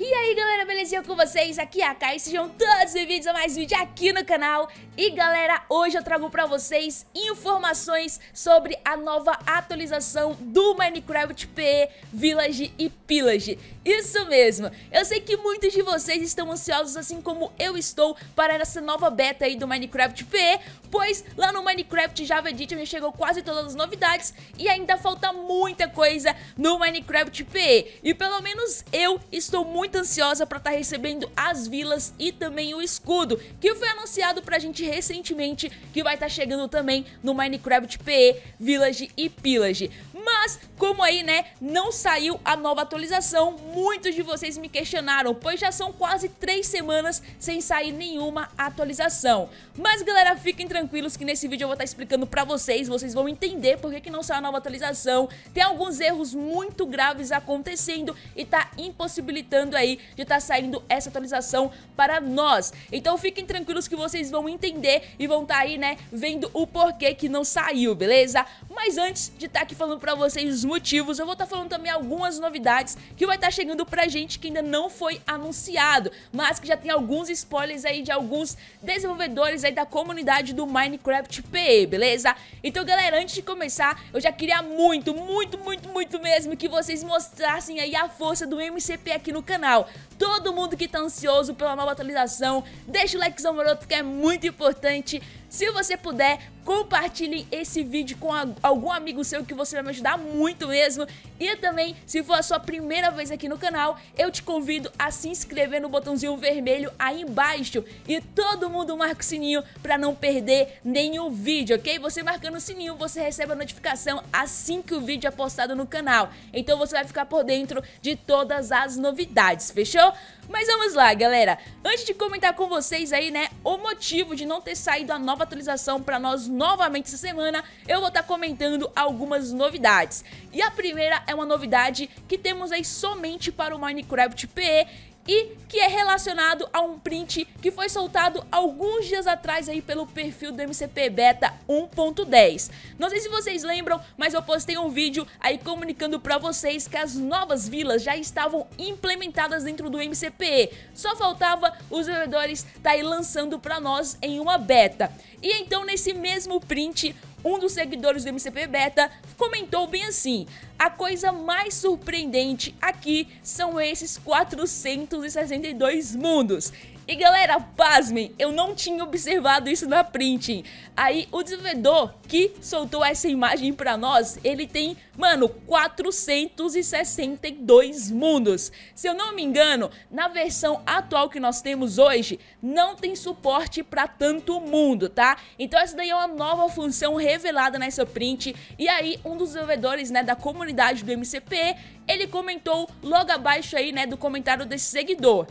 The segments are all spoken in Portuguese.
E aí galera, belezinha com vocês? Aqui é a Kai, sejam todos bem-vindos a mais um vídeo aqui no canal E galera, hoje eu trago pra vocês informações sobre a nova atualização do Minecraft PE Village e Pillage Isso mesmo, eu sei que muitos de vocês estão ansiosos assim como eu estou para essa nova beta aí do Minecraft PE Pois lá no Minecraft Java Edition já chegou quase todas as novidades e ainda falta muita coisa no Minecraft PE E pelo menos eu estou muito muito ansiosa para estar tá recebendo as vilas e também o escudo, que foi anunciado pra gente recentemente, que vai estar tá chegando também no Minecraft PE, Village e Pillage. Mas, como aí, né, não saiu a nova atualização, muitos de vocês me questionaram, pois já são quase três semanas sem sair nenhuma atualização. Mas, galera, fiquem tranquilos que nesse vídeo eu vou estar explicando pra vocês, vocês vão entender por que, que não saiu a nova atualização. Tem alguns erros muito graves acontecendo e tá impossibilitando aí de estar tá saindo essa atualização para nós. Então, fiquem tranquilos que vocês vão entender e vão estar tá aí, né, vendo o porquê que não saiu, beleza? Mas antes de estar tá aqui falando pra vocês, vocês os motivos. Eu vou estar tá falando também algumas novidades que vai estar tá chegando pra gente que ainda não foi anunciado, mas que já tem alguns spoilers aí de alguns desenvolvedores aí da comunidade do Minecraft PE, beleza? Então, galera, antes de começar, eu já queria muito, muito, muito, muito mesmo que vocês mostrassem aí a força do MCP aqui no canal. Todo mundo que tá ansioso pela nova atualização, deixa o likezão maroto que é muito importante. Se você puder, compartilhe esse vídeo com algum amigo seu que você vai me ajudar muito mesmo. E também, se for a sua primeira vez aqui no canal, eu te convido a se inscrever no botãozinho vermelho aí embaixo. E todo mundo marca o sininho para não perder nenhum vídeo, ok? Você marcando o sininho, você recebe a notificação assim que o vídeo é postado no canal. Então você vai ficar por dentro de todas as novidades, fechou? Mas vamos lá, galera. Antes de comentar com vocês aí, né, o motivo de não ter saído a nova nova atualização para nós novamente essa semana, eu vou estar tá comentando algumas novidades. E a primeira é uma novidade que temos aí somente para o Minecraft PE, e que é relacionado a um print que foi soltado alguns dias atrás aí pelo perfil do MCP Beta 1.10. Não sei se vocês lembram, mas eu postei um vídeo aí comunicando para vocês que as novas vilas já estavam implementadas dentro do MCP. Só faltava os desenvolvedores tá aí lançando para nós em uma beta. E então nesse mesmo print, um dos seguidores do MCP Beta comentou bem assim: a coisa mais surpreendente aqui são esses 462 mundos. E galera, pasmem, eu não tinha observado isso na printing. Aí o desenvolvedor que soltou essa imagem pra nós, ele tem, mano, 462 mundos. Se eu não me engano, na versão atual que nós temos hoje, não tem suporte pra tanto mundo, tá? Então essa daí é uma nova função revelada nessa print. E aí um dos desenvolvedores, né, da comunidade do MCP, ele comentou logo abaixo aí, né, do comentário desse seguidor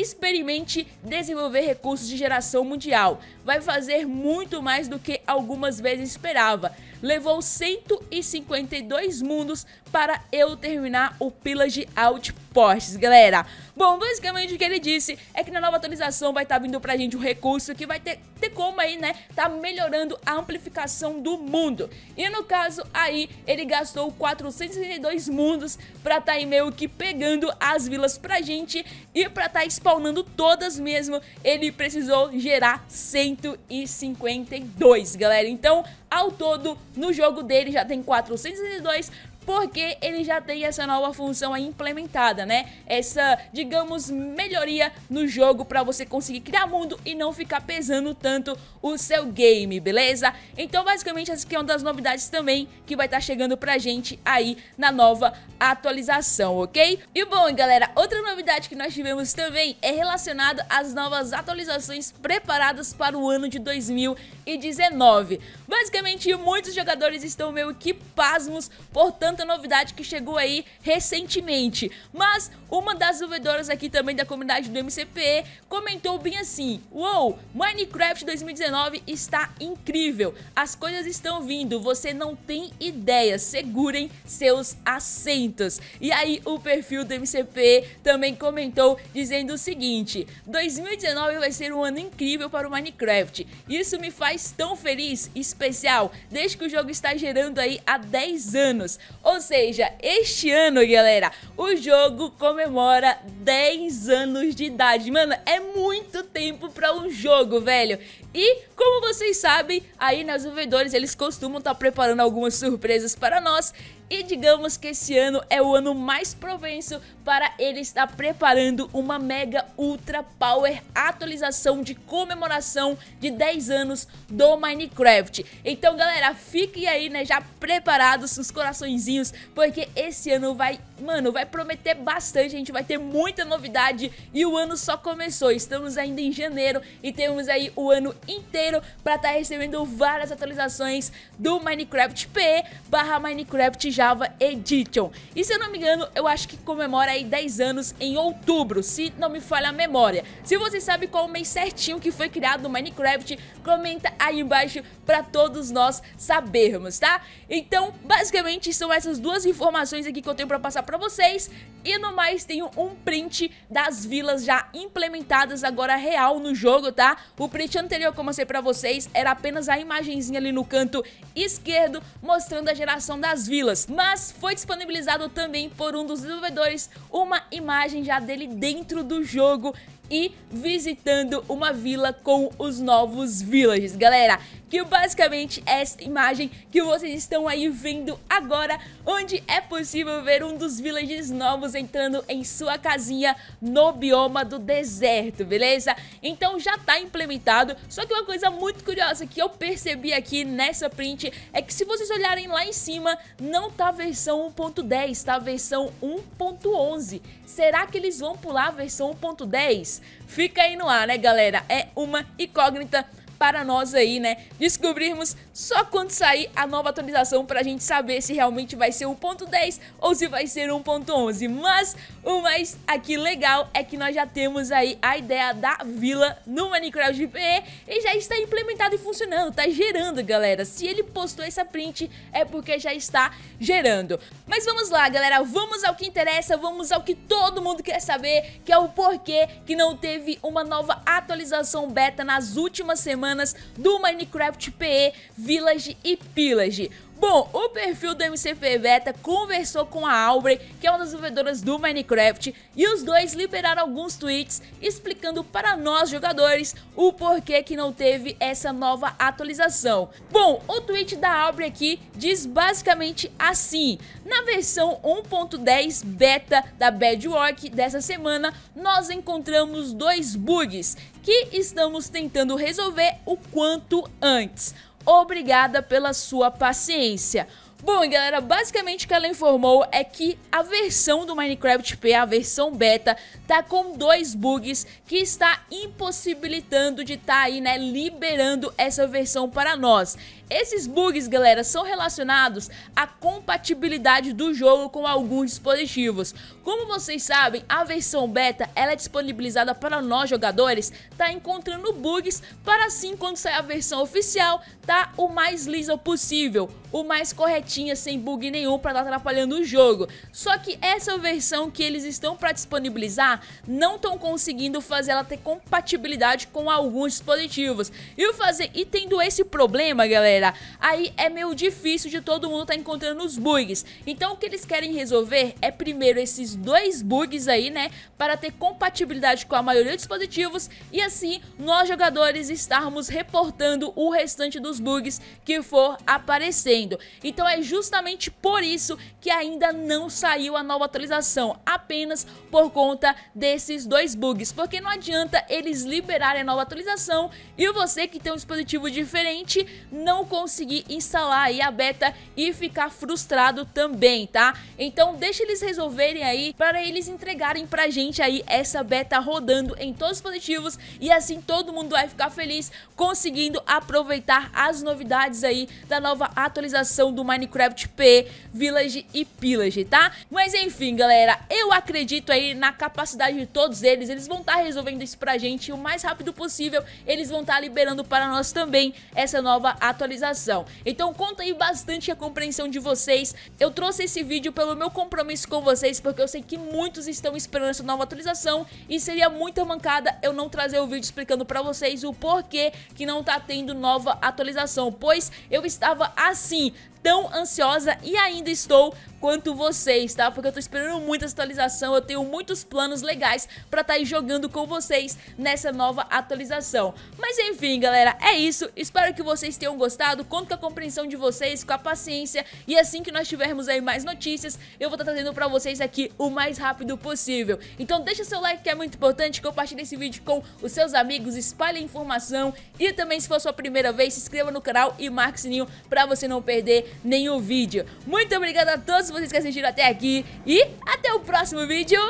experimente desenvolver recursos de geração mundial. Vai fazer muito mais do que algumas vezes esperava levou 152 mundos para eu terminar o Pillage Outposts, galera. Bom, basicamente o que ele disse é que na nova atualização vai estar tá vindo pra gente um recurso que vai ter, ter como aí, né, tá melhorando a amplificação do mundo. E no caso aí, ele gastou 462 mundos pra tá aí meio que pegando as vilas pra gente e pra tá spawnando todas mesmo, ele precisou gerar 152, galera. Então, ao todo, no jogo dele já tem 402 porque ele já tem essa nova função aí implementada, né? Essa, digamos, melhoria no jogo para você conseguir criar mundo e não ficar pesando tanto o seu game, beleza? Então, basicamente, essa aqui é uma das novidades também que vai estar tá chegando pra gente aí na nova atualização, ok? E bom, galera, outra novidade que nós tivemos também é relacionada às novas atualizações preparadas para o ano de 2019. Basicamente, muitos jogadores estão meio que pasmos por tanto tanta novidade que chegou aí recentemente. Mas uma das desenvolvedoras aqui também da comunidade do MCPE comentou bem assim: Uou, wow, Minecraft 2019 está incrível, as coisas estão vindo, você não tem ideia, segurem seus assentos. E aí o perfil do MCPE também comentou dizendo o seguinte: 2019 vai ser um ano incrível para o Minecraft. Isso me faz tão feliz, especial, desde que o jogo está gerando aí há 10 anos. Ou seja, este ano, galera, o jogo comemora 10 anos de idade. Mano, é muito tempo para um jogo, velho. E, como vocês sabem, aí nas desenvolvedores eles costumam estar tá preparando algumas surpresas para nós. E digamos que esse ano é o ano mais provenso para ele estar preparando uma mega ultra power atualização de comemoração de 10 anos do Minecraft. Então, galera, fiquem aí, né, já preparados os coraçõezinhos, porque esse ano vai, mano, vai prometer bastante, a gente vai ter muita novidade e o ano só começou. Estamos ainda em janeiro e temos aí o ano inteiro para estar tá recebendo várias atualizações do Minecraft PE/Minecraft Java Edition. E se eu não me engano, eu acho que comemora aí 10 anos em outubro, se não me falha a memória. Se você sabe qual o mês certinho que foi criado o Minecraft, comenta aí embaixo para todos nós sabermos, tá? Então, basicamente são essas duas informações aqui que eu tenho para passar para vocês. E no mais, tenho um print das vilas já implementadas agora real no jogo, tá? O print anterior que eu mostrei pra vocês era apenas a imagenzinha ali no canto esquerdo mostrando a geração das vilas. Mas foi disponibilizado também por um dos desenvolvedores uma imagem já dele dentro do jogo e visitando uma vila com os novos villages, galera. Que basicamente é essa imagem que vocês estão aí vendo agora, onde é possível ver um dos villages novos entrando em sua casinha no bioma do deserto, beleza? Então já tá implementado, só que uma coisa muito curiosa que eu percebi aqui nessa print é que se vocês olharem lá em cima, não tá a versão 1.10, tá a versão 1.11. Será que eles vão pular a versão 1.10? Fica aí no ar, né, galera? É uma incógnita para nós aí, né, descobrirmos só quando sair a nova atualização para a gente saber se realmente vai ser 1.10 ou se vai ser 1.11. Mas o mais aqui legal é que nós já temos aí a ideia da vila no Minecraft GPE e já está implementado e funcionando, tá gerando, galera. Se ele postou essa print é porque já está gerando. Mas vamos lá, galera, vamos ao que interessa, vamos ao que todo mundo quer saber, que é o porquê que não teve uma nova atualização beta nas últimas semanas semanas do Minecraft PE Village e Pillage. Bom, o perfil do MC Beta conversou com a Aubrey, que é uma das desenvolvedoras do Minecraft, e os dois liberaram alguns tweets explicando para nós jogadores o porquê que não teve essa nova atualização. Bom, o tweet da Aubrey aqui diz basicamente assim: na versão 1.10 beta da Bedrock dessa semana, nós encontramos dois bugs que estamos tentando resolver o quanto antes obrigada pela sua paciência. Bom, galera, basicamente o que ela informou é que a versão do Minecraft P, a versão beta, tá com dois bugs que está impossibilitando de estar tá aí, né, liberando essa versão para nós. Esses bugs, galera, são relacionados à compatibilidade do jogo com alguns dispositivos. Como vocês sabem, a versão beta, ela é disponibilizada para nós jogadores, tá encontrando bugs para assim quando sair a versão oficial, tá o mais lisa possível, o mais corretivo tinha sem bug nenhum para estar atrapalhando o jogo. Só que essa versão que eles estão para disponibilizar não estão conseguindo fazer ela ter compatibilidade com alguns dispositivos. E, fazer, e tendo esse problema, galera, aí é meio difícil de todo mundo estar tá encontrando os bugs. Então o que eles querem resolver é primeiro esses dois bugs aí, né, para ter compatibilidade com a maioria dos dispositivos e assim nós jogadores estarmos reportando o restante dos bugs que for aparecendo. Então é justamente por isso que ainda não saiu a nova atualização, apenas por conta desses dois bugs, porque não adianta eles liberarem a nova atualização e você que tem um dispositivo diferente não conseguir instalar aí a beta e ficar frustrado também, tá? Então deixa eles resolverem aí para eles entregarem pra gente aí essa beta rodando em todos os dispositivos e assim todo mundo vai ficar feliz conseguindo aproveitar as novidades aí da nova atualização do Minecraft Minecraft P, Village e Pillage, tá? Mas enfim, galera, eu acredito aí na capacidade de todos eles, eles vão estar tá resolvendo isso pra gente o mais rápido possível, eles vão estar tá liberando para nós também essa nova atualização. Então conta aí bastante a compreensão de vocês, eu trouxe esse vídeo pelo meu compromisso com vocês, porque eu sei que muitos estão esperando essa nova atualização e seria muita mancada eu não trazer o vídeo explicando pra vocês o porquê que não tá tendo nova atualização, pois eu estava assim, tão ansiosa e ainda estou quanto vocês, tá? Porque eu tô esperando muito essa atualização, eu tenho muitos planos legais pra estar tá aí jogando com vocês nessa nova atualização. Mas enfim, galera, é isso. Espero que vocês tenham gostado, conto com a compreensão de vocês, com a paciência e assim que nós tivermos aí mais notícias, eu vou estar tá trazendo pra vocês aqui o mais rápido possível. Então deixa seu like que é muito importante, compartilhe esse vídeo com os seus amigos, espalhe a informação e também se for sua primeira vez, se inscreva no canal e marque o sininho pra você não perder nenhum em um vídeo. Muito obrigada a todos vocês que assistiram até aqui e até o próximo vídeo.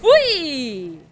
Fui!